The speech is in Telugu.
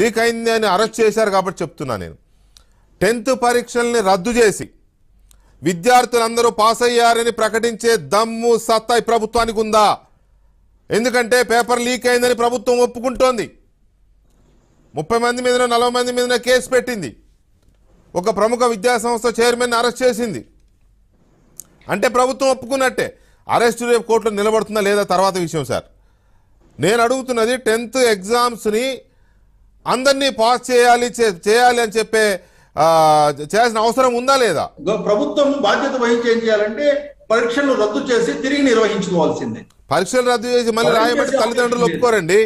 లీక్ అయింది అని అరెస్ట్ చేశారు కాబట్టి చెప్తున్నా నేను టెన్త్ పరీక్షల్ని రద్దు చేసి విద్యార్థులందరూ పాస్ అయ్యారని ప్రకటించే దమ్ము సత్తా ప్రభుత్వానికి ఉందా ఎందుకంటే పేపర్ లీక్ అయిందని ప్రభుత్వం ఒప్పుకుంటోంది ముప్పై మంది మీద నలభై మంది మీద కేసు పెట్టింది ఒక ప్రముఖ విద్యాసంస్థ చైర్మన్ అరెస్ట్ చేసింది అంటే ప్రభుత్వం ఒప్పుకున్నట్టే అరెస్ట్ రేపు కోర్టులో నిలబడుతుందా లేదా తర్వాత విషయం సార్ నేను అడుగుతున్నది టెన్త్ ఎగ్జామ్స్ని అందరినీ పాస్ చేయాలి చేయాలి అని చెప్పే చేయాల్సిన అవసరం ఉందా లేదా ప్రభుత్వం బాధ్యత వహించి ఏం చేయాలంటే పరీక్షలు రద్దు చేసి తిరిగి నిర్వహించుకోవాల్సిందే పరీక్షలు రద్దు చేసి మళ్ళీ రాయబట్టి తల్లిదండ్రులు ఒప్పుకోరండి